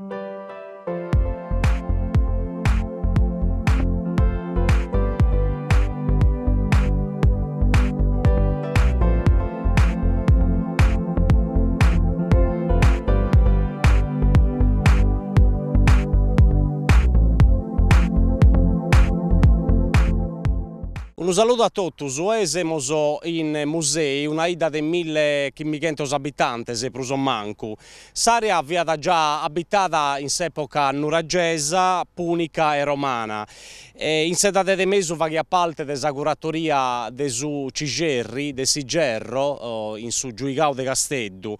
thank you Un saluto a tutti, Io siamo in museo, una ida di 1500 abitanti, se non manco. Saria viata già abitata in epoca nuragesa, punica e romana. E in sedate di meso va a parte della curatoria di su Cigerri, di Sigerro, in su Giuigao de Casteddu.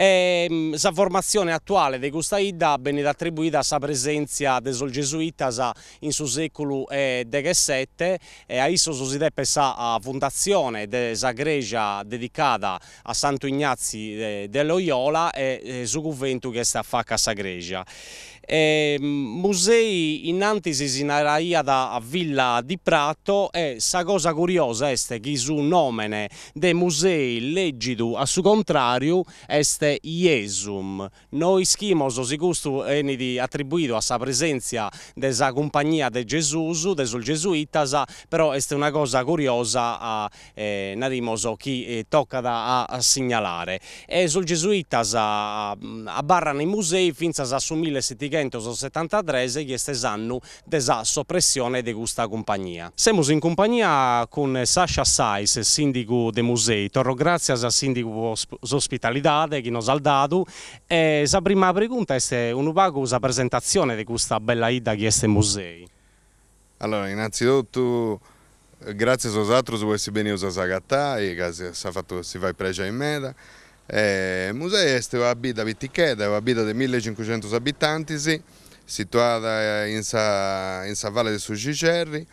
E la mm, formazione attuale dei Gustaidda viene attribuita alla presenza dei gesuitas in su secolo XVII e a questo si deve la fondazione della grecia dedicata a Santo Ignazio dell'Oiola e su convento che sta a facca sa grecia eh, musei in antisi in araia da Villa di Prato e sa cosa curiosa este che su nomene dei musei legidu a su contrario este Iesum. Noi schimoso si gusto enidi attribuito a sa presenza desa compagnia de Gesù, de sul gesuitasa, però este una cosa curiosa a eh, narimoso chi eh, tocca da a, a, segnalare. E sul gesuitasa a, a barrano i musei finza sa su mille settimane 1973 quest'anno della soppressione di questa compagnia. Siamo in compagnia con Sasha Sais, sindaco del musei. Torro grazie al sindaco ospitalità che nos ha dato. E la prima domanda è un poco la presentazione di questa bella ida che è musei. Allora, innanzitutto eh, grazie a voi che siete venuti a Sagattà e che si è fatto si va in presa in meta. Il museo è una villa viticcheda, una villa di 1500 abitanti, situata eh, in sa, in sa valle di Sucicerri,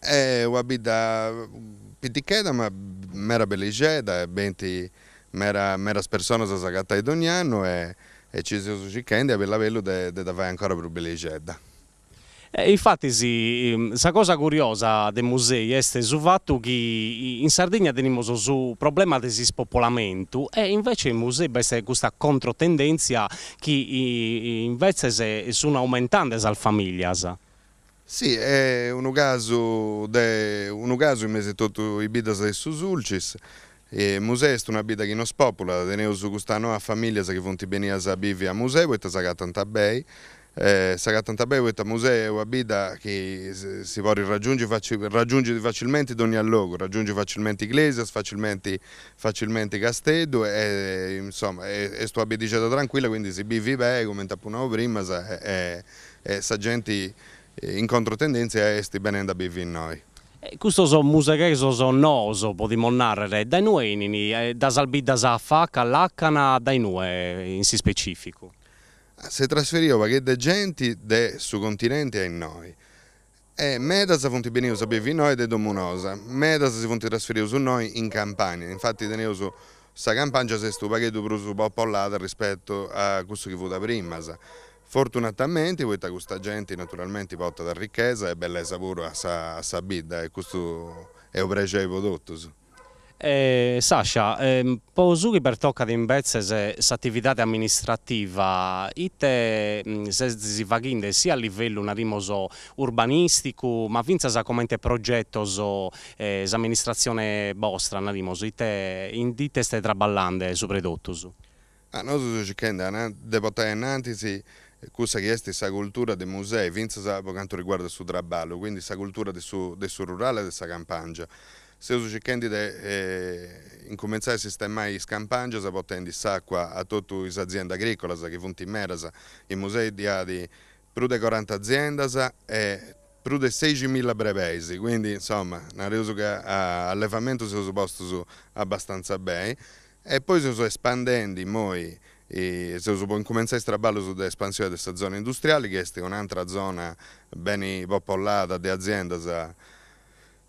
è eh, una villa viticcheda ma mera belligeda, 20 mera, mera persone sono sagatta di ogni anno e, e ci sono successo a Bellavello da fare ancora più belligeda. Eh, infatti sì, la ehm, cosa curiosa dei musei è il fatto che in Sardegna abbiamo su problema di spopolamento e invece i musei hanno questa controtendenza che invece sono aumentando le famiglie. Sì, è un caso, de, un caso in mese tutto i bidas e susulcis. E museo è una vita che non spopola, teniamo su questa nuova famiglia che fonti benias a bivi a museo e tasagata tanta bei eh, Sagatantabewet, museo, abita che si può raggiungere, faci, raggiungere facilmente ad ogni allogo, raggiungere facilmente Iglesias, facilmente, facilmente Castedo e insomma, e, e sto abitando tranquilla, quindi si vive bene, come appunto prima, e, e, e gente in controtendenza e sti venendo a vivere noi. Eh, questo sono musiche che sono noso, potremmo narrare, dai noi, eh, da Salbida a Facca, all'Accana, dai noi in si specifico se trasferiva che gente del suo continente è in noi. E Medas sono venuti a vivere noi e Domunosa. Medas si sono trasferiti su noi in campagna. Infatti teniamo su questa campagna si è stupaghetto più un po' pollata rispetto a questo che vota prima. Fortunatamente questa gente naturalmente porta da ricchezza e bellezza sapura a sa, a sa bidda e questo è un pregio prodotto. Eh, Sasha, eh, posuri per tocca di imbezze se s'attività amministrativa ite mm, se si vaghinde sia a livello narimo urbanistico ma vinza sa commente progetto so eh, amministrazione vostra narimo ite in dite ste traballande su predotto su. Ah, noi siamo cercando di de portare in antisi questa che è questa cultura dei musei, vinza per quanto riguarda il suo traballo, quindi la cultura del del suo rurale e della campagna se Seusu Cicendide eh, incominciai sistemare scampangio, potendo s'acqua a tutte le aziende agricole che sono in Merasa, in musei di Adi, più di 40 aziende e più di 16.000 brevesi, quindi insomma, una riuso che all'allevamento si è posto abbastanza bene e poi si sono espandendo noi e se si può incominciare a straballo sull'espansione di questa zona industriale che è un'altra zona ben popolata di aziende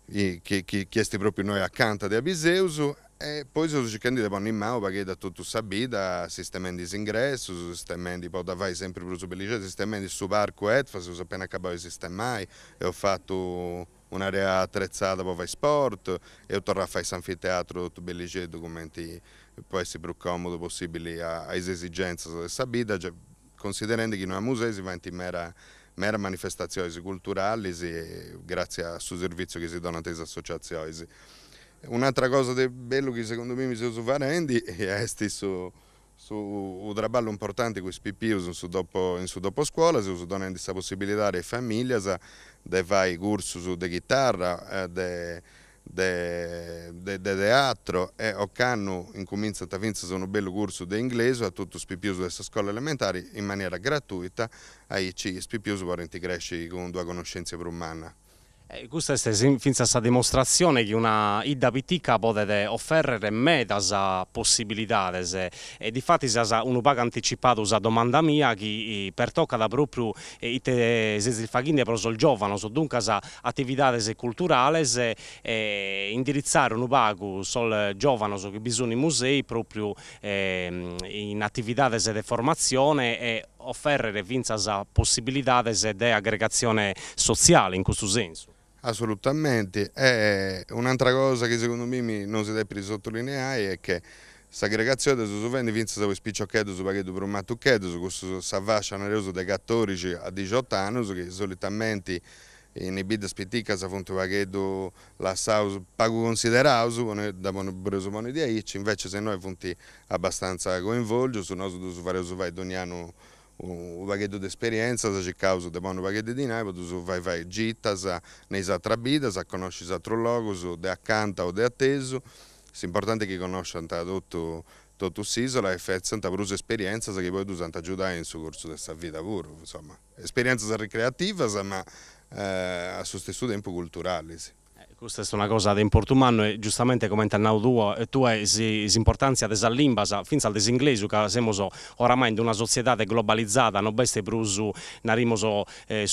che, che chiesti proprio noi a Canta di Abiseuso e poi sono cercando di porre in mano perché da tutto sabita, sistemando di ingresso, sistemando poi da fare sempre più veloce, cioè sistemando sul parco ETFA, se appena acabato di sistemare e ho fatto un'area attrezzata per fare sport e ho tornato a fare l'anfiteatro tutto veloce, documenti può essere più comodo possibile alle esigenze di sabida, cioè, considerando che noi a museo si va in mera mera manifestazione culturale, grazie al suo servizio che si dona a queste associazioni. Un'altra cosa bella che secondo me mi si usa farendi è stesso su un trabalho importante con SPP usa in su dopo scuola, si usa donando questa possibilità alle famiglie di fare i corsi di chitarra, eh, de, de, teatro e ho canno incomincia a finza un bello corso di inglese a tutti i più della scuola elementare in maniera gratuita ai ci più vorrei crescere con due conoscenze per umana. E eh, questa è finza questa dimostrazione che una IDPTK può offrire me da possibilità e di fatto se un pago anticipato usa domanda mia che per tocca proprio eh, i te faghinde pro il giovano so dunque attività culturali e eh, indirizzare un pago sul giovane so che bisogna i musei proprio ehm, in attività di formazione e offrire questa possibilità di aggregazione sociale in questo senso. Assolutamente. un'altra cosa che secondo me non si deve sottolineare è che l'aggregazione si vende vince questo picciocchietto su paghetto per un su questo savascia nell'uso dai 14 a 18 anni, che solitamente in Ibida Spittica si fonte paghetto la sausa pago considerato, da preso mano di aici, invece se noi fonti abbastanza coinvolgi, su nostro su fare uso vai ogni un baghetto d'esperienza, se c'è causa di buone baghetto di naipo, tu vai vai gitta, ne sa trabita, sa conosci sa trologo, su de accanto o de atteso, l'importante è che conosci tutto tutta l'isola e fece una brusa esperienza che poi tu santa aiutare in suo corso della vita pure, insomma, esperienza ricreativa ma eh, allo stesso tempo culturale. Sì. Questa è una cosa importante e giustamente commenta Nau Duo, eh, tu hai l'importanza dell'impresa, fin fino all'inglese che siamo oramai in una società globalizzata, non è più su, narimoso,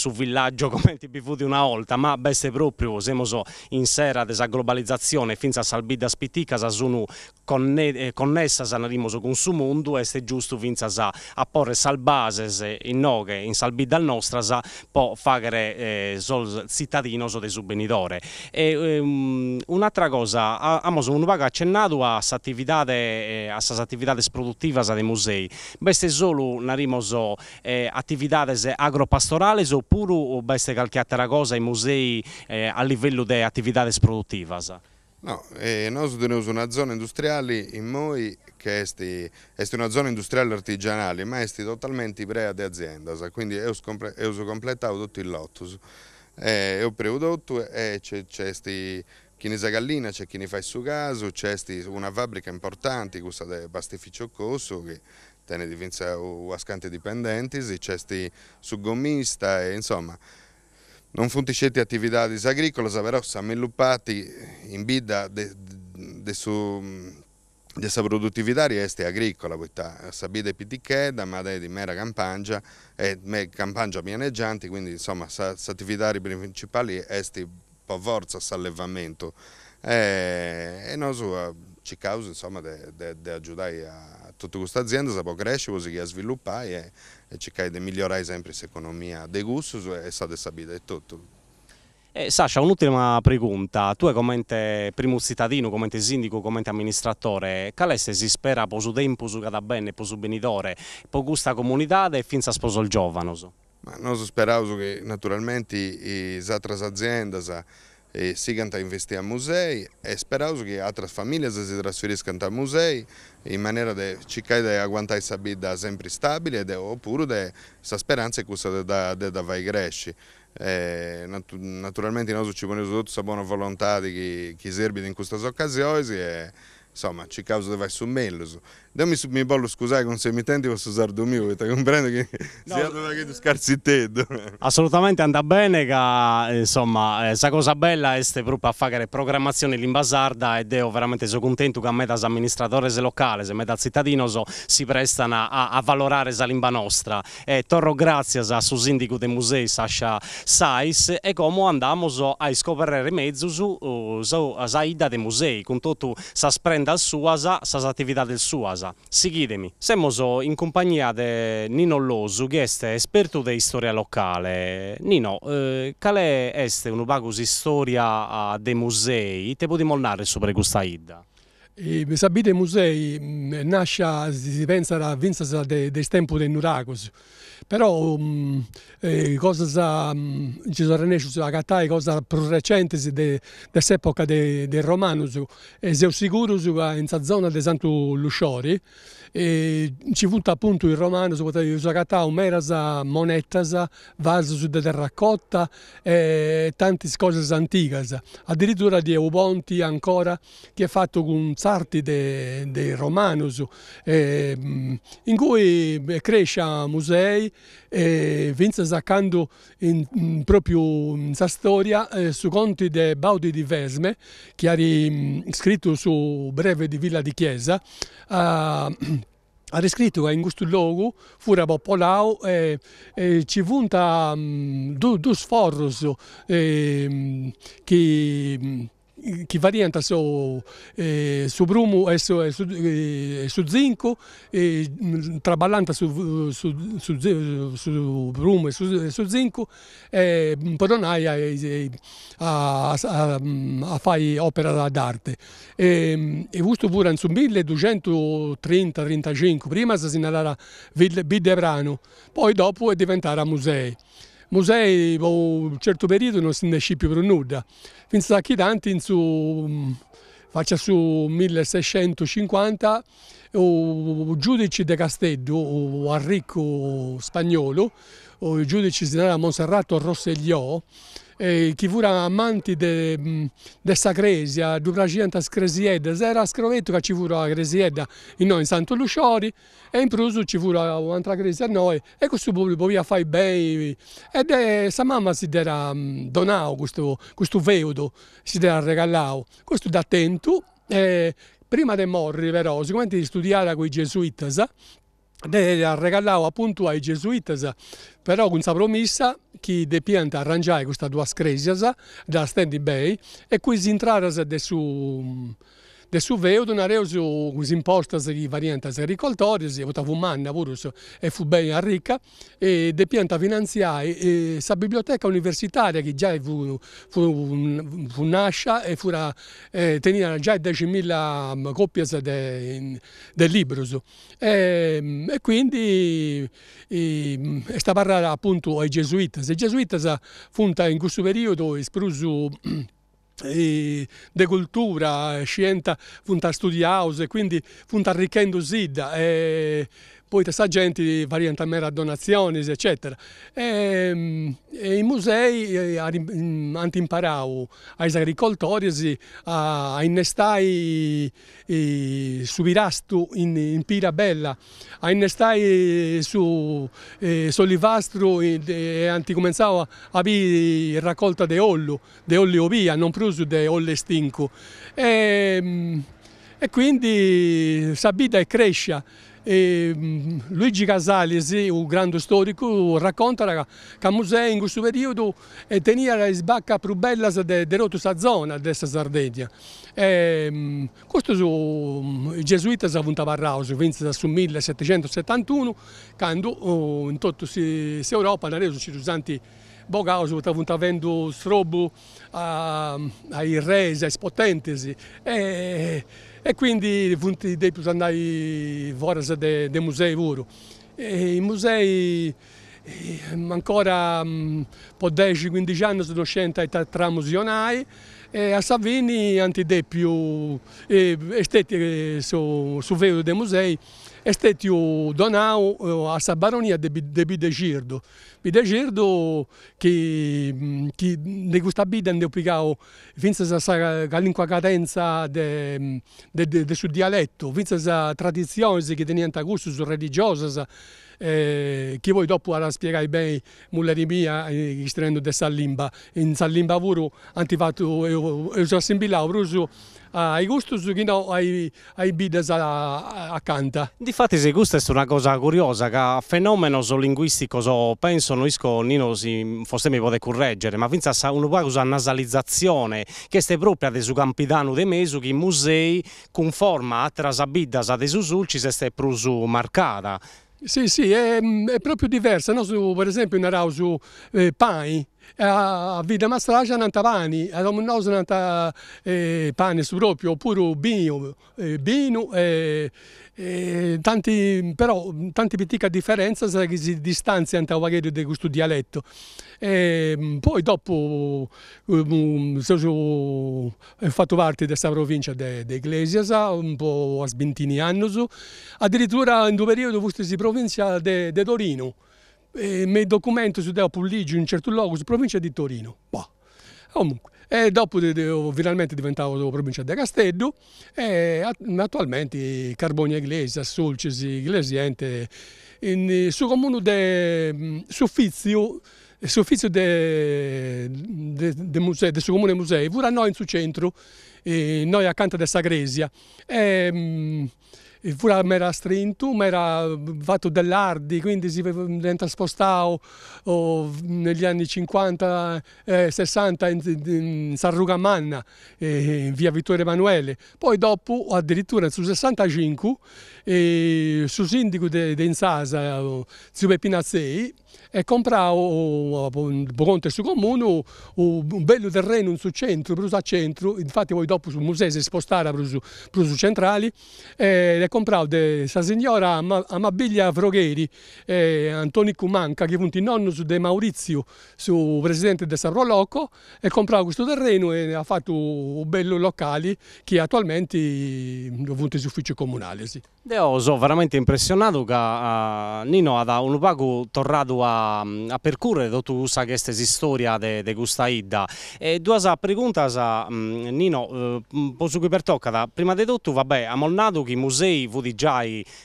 villaggio come ti TV di una volta, ma è proprio, siamo in sera della globalizzazione, fin dal salbida spittica, sono conne, eh, connessa, con il mondo e è giusto fin a porre salbase eh, in noghe, in salbida al nostra, può fare eh, cittadino del subvenitore. E Ehm, un'altra cosa, abbiamo un paio accennato a questa attività, eh, produttiva dei musei, queste solo narimoso, eh, attività agropastorali oppure queste qualche altra cosa ai musei eh, a livello di attività produttiva? No, eh, noi abbiamo una zona industriale in Moi che è, una zona industriale artigianale, ma è totalmente prea di azienda, quindi è completato tutto il lotto je eh, u prodotto e eh, c'è questi Chinesa Gallina, c'è chi ne fa il suo caso, c'è una fabbrica importante, questa del Bastificio Cosso, che tiene di vince ascante dipendenti, c'è su gommista, e, insomma, non funtiscete attività agricole, però siamo illuppati in bida del di, di su Dessa produttività rieste agricola, questa sapete piticchedda, ma è di mera campagna, è campagna pianeggiante, quindi insomma, le attività principali esti per forza allevamento. E, e noi ci causa insomma di aiutare a tutta questa azienda, a può crescere, si può sviluppare e, e cercare di migliorare sempre l'economia dei gusti e la sapete è tutto. Eh, Sasha, un'ultima pregunta. Tu come primo cittadino, come sindaco, come amministratore, qual quale si spera per il tempo, per bene, per il benidore, per questa comunità e fino a sposo il giovane? Ma noi speriamo che naturalmente le altre aziende e si canta a investire a musei e speriamo che altre famiglie si trasferiscano a musei in maniera che da cercare di agguantare questa vita sempre stabile de, oppure questa speranza che questa da, da, da vai cresci. E naturalmente noi ci poniamo tutta la buona volontà di chi, chi in queste occasioni e insomma ci causa di vai su meglio da mi, mi bollo scusate con se mi tenti posso usare mio, perché comprendo che no, si tratta che tu scarsi te. Assolutamente andrà bene che eh, insomma, eh, sa cosa bella è ste proprio a fare programmazione in Basarda ed io veramente sono contento che a me da amministratore locale, se me da cittadino so, si prestano a, a valorare la limba nostra. E torro grazie a suo sindaco dei musei Sasha Sais e come andiamo a scoprire mezzo su, su, su, su, su, su, su, su, su, su, su, su, su, su, suo su, su, su, su, su, su, su, su, Cosa, seguitemi. Siamo in compagnia di Nino Losu, che è esperto di storia locale. Nino, eh, quale è un pago di storia dei musei? Te potremmo narrare sopra questa idda? Eh, I sapete musei mm, nascono, si pensa, a Vinzas dei de tempi dei Nuragos però um, eh, cosa um, Gesù Renescius la catai cosa più recente de, de del eh, de Romanus e seu sicurus in questa zona di Santo Lusciori e ci fu appunto il romano, si poteva usare Merasa, Monetasa, Vaso da terracotta e tante cose antiche. Addirittura di Eubonti ancora, che è fatto con sarti dei de Romanus, mm, in cui cresce musei e Vince Zaccando in, in, proprio in sa storia eh, su conti di Baudi di Vesme che ha mm, scritto su breve di Villa di Chiesa a, ha riscritto che in questo luogo fura popolao e, e ci vunta due mm, du sforzi eh, che mm, che varianta eh, eh, eh, su, eh, su brumo e mm, su, e su, e su zinco, e, traballanta su, su, su, su brumo e su, su zinco, e Poronaia e, a, a, a fare opera d'arte. E, mm, e questo pure in 1230-35, prima si segnalava Bidebrano, poi dopo è diventato musei musei per un certo periodo non si ne esce più per nulla. Fin che tanti in su, faccia su 1650 il giudice de Castello, un ricco spagnolo, il giudice di Monserrato Rossegliò, eh, chi furono amanti di questa mm, cresia, di Pracienta Cresiedda, era scrovetto che ci fu la cresiedda in noi in Santo Luciori e in Prusu ci fu un'altra cresia a noi e questo pubblico poteva fare bene e è, eh, sa mamma si era mm, donato questo, questo feudo, si era regalato, questo da attento e, eh, prima di morire però, siccome studiava con i gesuiti, ha regalato appunto ai gesuiti, però con questa promessa che depiante arrangiare queste due chiese da Stanley Bay e qui si entrare su De su veut una reusu impostas di variantas agricoltorias, e votavu manna purus e fu ben ricca, e de pianta finanziare e, sa biblioteca universitaria che già fu, fu, fu nascia e fura, eh, tenia già 10.000 mm, coppie de, de E, e quindi e, e sta appunto ai gesuiti. I gesuiti funta in questo periodo esprusu e de cultura, scienza, funta studiaus e quindi funta arricchendo Sidda. E poi questi gente variano anche a donazioni, eccetera. E, ehm, e i musei hanno eh, imparato agli agricoltori a, a innestare i, i, su virastu in, in Pira Bella, a innestare su eh, sollivastro e, hanno cominciato a avere raccolta di olio, di olio via, non più di olio stinco. E, ehm, e quindi la vita cresce. E, mm, Luigi Casales, un grande storico, racconta che il museo in questo periodo eh, tenia le sbacche più belle della questa zona, di questa Sardegna. E, mm, questo sono mm, i gesuiti a Vuntavarrauso, vinti sul 1771, quando oh, in tutta Europa ne sono tanti Bogausu stavano avendo strobo ai resi, ai potenti e, e quindi devono andare fuori dai de musei pure. E I musei ehm, ancora um, mm, 10-15 anni sono scendi tra, tra musionai e a Savini hanno più e, e stati su, su dei musei Estetio donato a questa baronia di de Bidegirdo. Bidegirdo che, che de questa vita ha piccato finza a sa cadenza del de, de, de, suo dialetto, finza a tradizioni che tenianta gusto religiose, eh, che voi dopo a spiegare bene mullerimia eh, istrendo di Sallimba in Sallimba Vuru hanno fatto eh, eh, assimilare ai gusti che no ai, ai bidas accanto. Difatti se gusto è una cosa curiosa che a fenomeno linguistico so, penso noi Nino si, forse mi può correggere ma pensa a una nasalizzazione che è proprio del campidano de Mesu che i musei conforma a altre bidas de Susulcis è marcata. Sì, sì, è, è proprio diversa, no? su, per esempio in Arau su eh, Pai, a vida mais traja nanta pani, domo nosu nanta eh, panes proprio, oppure bino, eh, bino eh, eh, tanti, però tanti pitica differenze che si distanziano da di questo dialetto. E, poi dopo um, sono fatto parte di questa provincia di Iglesias, un po' a sbintini anni, addirittura in due periodi fosse provincia di Torino eh, mi documento su Deo Pulligi in un certo luogo, in provincia di Torino. Boh. Comunque, e eh, dopo de, de, oh, finalmente diventavo provincia di Castello e eh, attualmente Carbogna Iglesia, Sulcis, Iglesiente, in, eh, su comune de mm, Suffizio, suffizio de, de, de, musei, de comune musei, pure a noi in su centro, eh, noi accanto a Sagresia. E, ehm, mh, il furame era strinto, ma era fatto dell'ardi, quindi si traspostava negli anni 50 eh, 60 in, in Sarrugamanna, eh, in via Vittorio Emanuele. Poi dopo, addirittura, su 65, eh, su sindaco di Insasa, Zio Peppinazzei, e compravo Conte su comune un bello terreno sul centro, proprio a centro, infatti poi dopo sul museo si spostava proprio su centrali e compravo questa signora Amabilia Frogheri, eh, Antoni che è il nonno di Maurizio, su presidente di San Roloco e compravo questo terreno e ha fatto un bello locale che attualmente è un ufficio comunale. Sì. Io sono veramente impressionato che uh, Nino ha un pago tornato a, a percorrere tutta questa storia di questa idda. E due domande, um, Nino, uh, posso qui per toccata. Prima di tutto, vabbè, a Molnato che i musei vudi già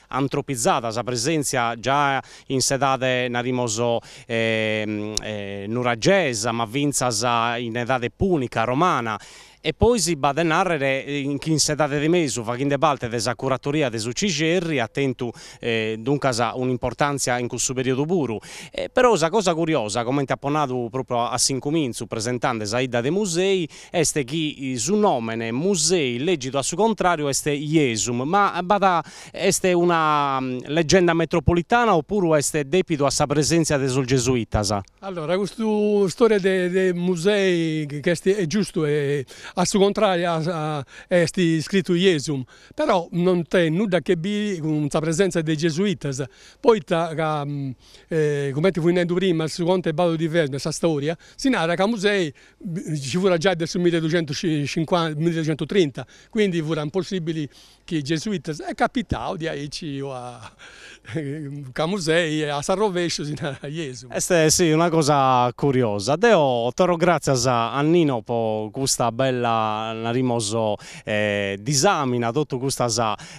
antropizzata, la presenza già in sedate narimoso eh, eh, nuragesa, ma vinzasa in edate punica, romana. E poi si va a narrare in chi si di mesu, facendo de balte della curatoria dei Cicerri, attento eh, dunque a un'importanza in questo periodo buru. Eh, però una cosa curiosa, come ti apponato proprio a Sincominzu, presentando Saida dei musei, è che su nomine musei legito a suo contrario è Iesum, ma bada, è una mm, leggenda metropolitana oppure è debito a sa presenza dei gesuitas? Allora, questa storia dei de musei che è giusto, è al suo contrario è scritto Jesum, però non c'è nulla che bi con la presenza dei gesuiti. Poi, mm, eh, come ti fu detto prima, il secondo è bello diverso, questa storia, si narra che a musei ci fu già del 1250, 1230, quindi furono possibili che i gesuiti è capitato di aici a Camusei, a San Rovescio, a Gesù. Questa eh, è sì, una cosa curiosa. Deo, toro grazie a Nino per questa bella, narimoso, eh, disamina, tutta questa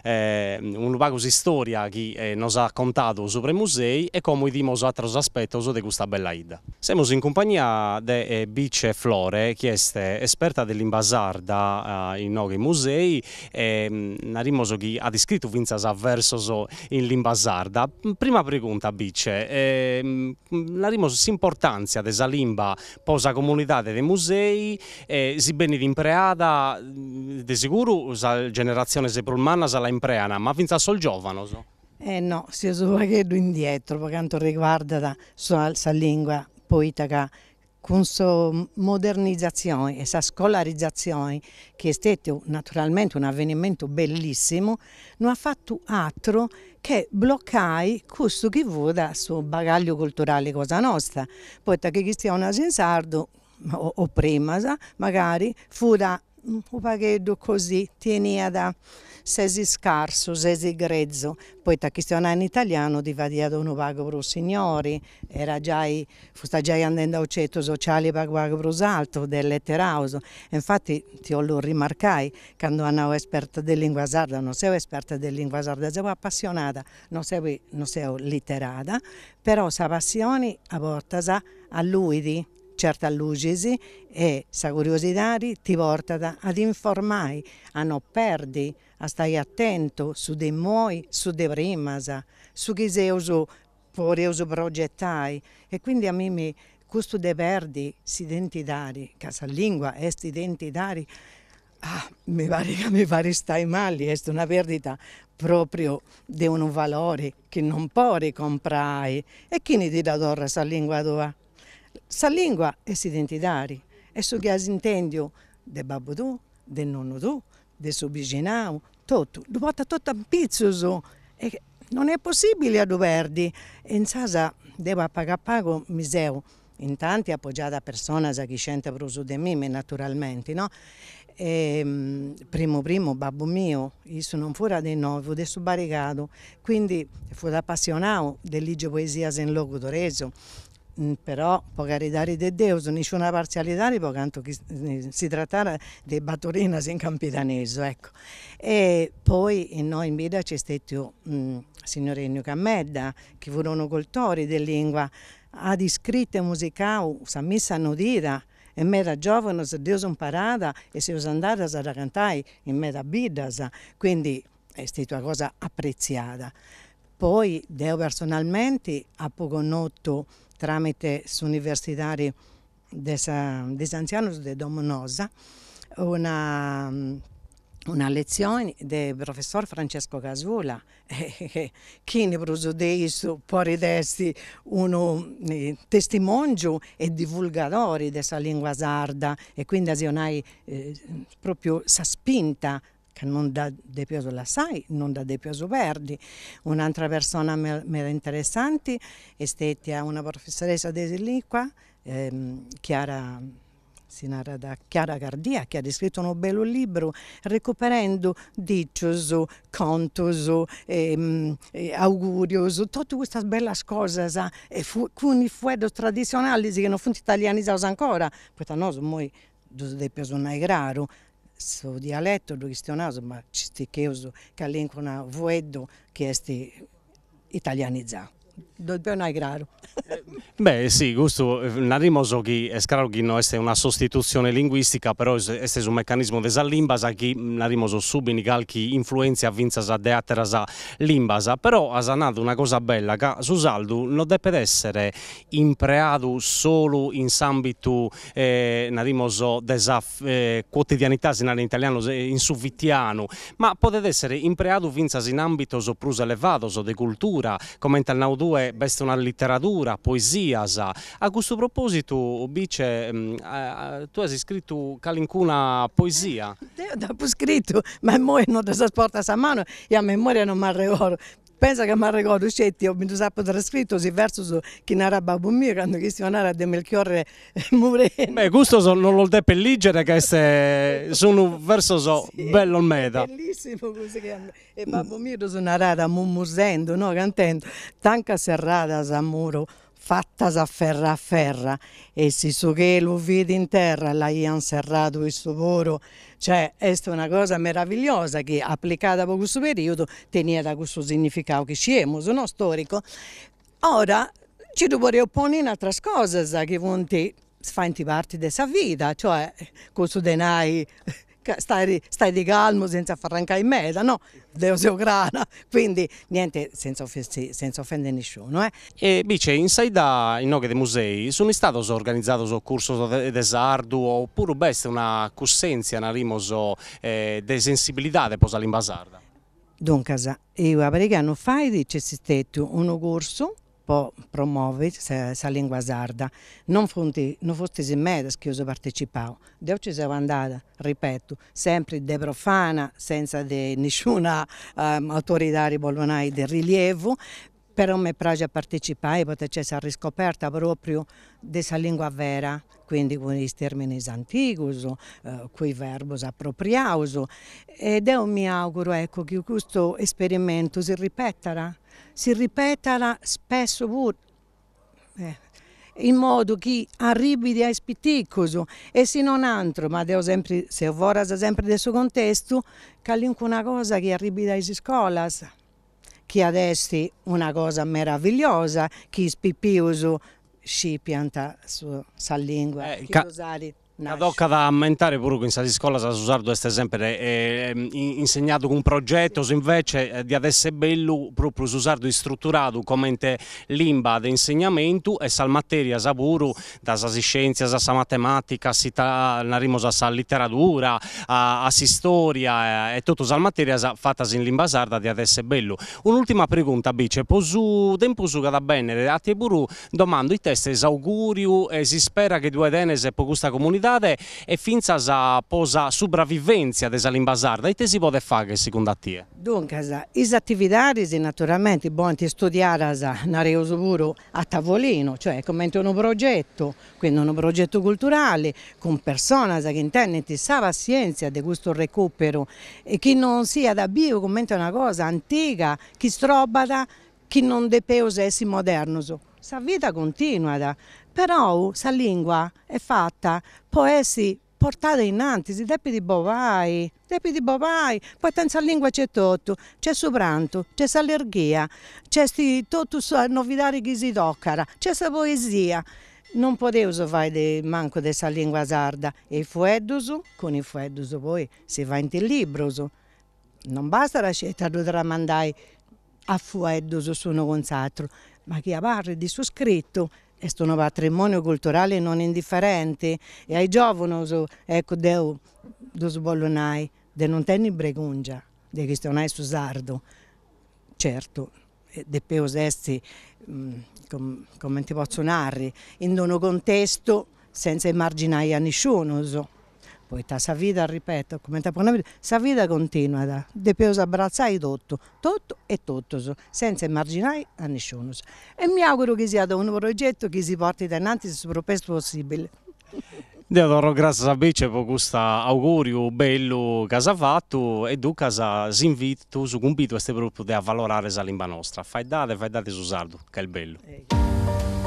eh, un po' di storia che eh, nos ha contato sopra i musei e come dimos altri aspetti di questa bella ida. Siamo in compagnia di eh, Bice Flore, che è esperta dell'imbasarda eh, in noi musei, eh, na rimozogi ad iscritu vinzas avversoso in limba sarda. Prima pregunta, Bice, eh, la rimos importanza della limba posa comunità dei musei, si beni di impreata, di sicuro la generazione sepolmana sarà impreana, ma vinza sol giovano? So. Eh no, si è solo indietro per quanto riguarda la, la lingua poetica con la modernizzazione e la scolarizzazione, che è stato naturalmente un avvenimento bellissimo, non ha fatto altro che bloccare questo che vuole sul bagaglio culturale Cosa Nostra, perché chi stia una Sardo o, o prima, magari, fu da un paghetto così, tieni da Sesi Scarso, Sesi Grezzo, poi in italiano di Vadia Donovago Brusignori, era già, fu sta già andando a ceto sociale Baguago Brusalto, del Letterauso, infatti ti lo rimarcai, quando ero esperta di lingua sarda, non sei esperta di lingua sarda, sei appassionata, non sei, non sei letterata, però sa passioni a portasa a lui di certa lucisi e sa curiosità ti porta ad informare, a non perdere a stare attento su di noi, su di Rimasa, su chi si vorrei progettare e quindi a me mi, questo dever identitari, lingua, è identitari, ah, mi pare che mi pare stai male, è una perdita proprio di un valore che non puoi comprare e chi ne dirà dà d'ora sa lingua tua? Sa lingua è identitari, è su che intendi di babbo tu, del nonno tu, di viciniamo, tutto, domata tutto un pizzo, e non è possibile a doverdi, in casa devo pagare pago miseo, in tanti appoggiata persona che scende prosu di me naturalmente, no? E, ehm, primo primo babbo mio, io sono fuori di nuovo, di su barricato, quindi fu appassionato dell'Ige Poesia in Logo Torreso, Mm, però può gridare di Dio, nessuna parzialità, per quanto si trattava di Baturina in campidanese. Ecco. E poi in noi in vita c'è stato il mm, signor Ennio Cammedda, che furono coltori di lingua, ha descritto musicale, sa messa a dire, e me era giovane, se Dio imparata e se sono andata a cantare, in me da bidas, quindi è stata una cosa apprezzata. Poi Deo personalmente ha conosciuto tramite l'università di des Ancianos de Domonosa una, una lezione del professor Francesco Casula, eh, che ne prosudeiso può essere un eh, testimonio e divulgatore della lingua sarda e quindi ha eh, proprio sa spinta che non dà di peso la sai, non dà di peso verdi. Un'altra persona molto interessante è stata una professoressa di lingua, ehm, Chiara si narra da Chiara Gardia che ha scritto un bel libro recuperando dicios, contos, ehm, augurios, tutte queste belle cose e fu, alcuni fueghi tradizionali che non sono italiani ancora, perché noi siamo dei più raro suo dialetto del cristianato, ma ci cisticheuso, che all'incona vuedo, che è italianizzato dobbiamo aggraro. Beh sì, giusto, eh, narimoso che escarogino è una sostituzione linguistica, però è un meccanismo di limbasa che mm, narimoso subini qualche influenza vinzasa de atterasa limbasa, però ha sanato una cosa bella, che Susaldu non deve essere impreato solo in ambito eh, narimoso desa eh, quotidianità in italiano, in suvitiano, ma potete essere impreato vinza in ambito so prus elevato, so de cultura, come in tal naudu due una letteratura, poesia. Sa. A questo proposito, Bice, mm, eh, tu hai scritto qualcuna poesia? Io eh, eh, ho scritto, ma ora non ti porta a mano e a memoria non mi arregono, Pensa che mi ricordo, scetti, ho vinto sappo trascritto, si verso che era babbo mio, quando si stivano di Melchiorre Mureno. Beh, questo so, non lo depe leggere, che sono verso so, sì, bello il meta. Bellissimo questo che è. E babbo mio sono una rara, mummuzendo, no, cantando, tanca serrata, samuro. muro fatta a ferra a ferra e si so che lo vedi in terra la ian serrato questo poro cioè è una cosa meravigliosa che applicata a questo periodo tenia da questo significato che ci è no? storico ora ci dobbiamo opporre in altre cose che fanno parte della vita cioè questo denaro stai, stai di calmo senza far arrancare in meta, no? Deo Seocrana, quindi niente senza, offendersi, senza offendere nessuno. Eh. E dice, inside da in nome dei musei, sono stato organizzato sul corso desardu oppure beste una cossenza, una rimoso eh, de sensibilità posare in l'imbasarda? Dunque, io a Bregano fai, dice, si un corso può promuovere la lingua sarda. Non, fonti, non foste in me che io partecipavo. Io ci sono andata, ripeto, sempre de profana, senza de nessuna um, ehm, autorità ribolonai di rilievo, però mi piace partecipare e poter essere riscoperta proprio della lingua vera, quindi con i termini antichi, eh, con i verbi appropriati. Ed io mi auguro ecco, che questo esperimento si ripeterà si ripetala spesso pure. Eh in modo che arrivi a spitticoso e se non altro, ma devo sempre, se voras sempre del suo contesto, che qualcuna cosa che arrivi dalle scuole, che adesso è una cosa meravigliosa, che Spipioso ci pianta su, lingua, eh, che usare. Nasce. La Docca da ammentare pure che in sala di scuola San Susardo è sempre eh, eh insegnato con un progetto, se invece eh, di adesso è bello proprio Susardo è strutturato come l'imba di insegnamento e sal materia sa pure, da sa scienza, sa matematica, sa sa letteratura, a, a storia eh, e tutto sal materia fatta in limba sarda di adesso è bello. Un'ultima pregunta Bice, posu tempo su da bene, a te pure domando i test, esauguri e si spera che due denese e questa comunità dade e finza za posa sopravvivenza desa Limbasar. Da te si può fare secondo te? Dunque, le attività naturalmente buone studiare nareus puro a tavolino, cioè come un progetto, quindi un progetto culturale con persone che intendono sa pazienza di questo recupero e che non sia da bio come una cosa antica, che strobata, che non depeusa essere moderno. Sa vita continua però questa lingua è fatta, può essere portata innanzi, si deve di bovai, deve di bovai, poi senza lingua c'è tutto, c'è sopranto, c'è allergia, c'è tutto novità che si tocca, c'è questa poesia. Non potevo fare de, manco questa lingua sarda, e fueduso, con i fueduso poi si va in libro. Non basta la scelta di mandare a fueduso su un concerto, ma chi ha parla di suo scritto questo è un patrimonio culturale non indifferente e ai giovani ecco deu dos bollonai de non tenni bregungia de cristianai su sardo certo de peos esti mm, com, come ti posso narrare in un contesto senza emarginare a nessuno poita sa vida, ripeto, come te ponevi, sa vida continua, da. dobbiamo abbracciare tutto, tutto e tutto, senza marginare a nessuno. E mi auguro che sia un progetto che si porti davanti il più presto possibile. Deodoro, grazie a Bice per questo augurio bello che hai fatto e tu che si invito, su compito questo gruppo di avvalorare la lingua nostra. Fai date, fai date su sardo, che è il bello.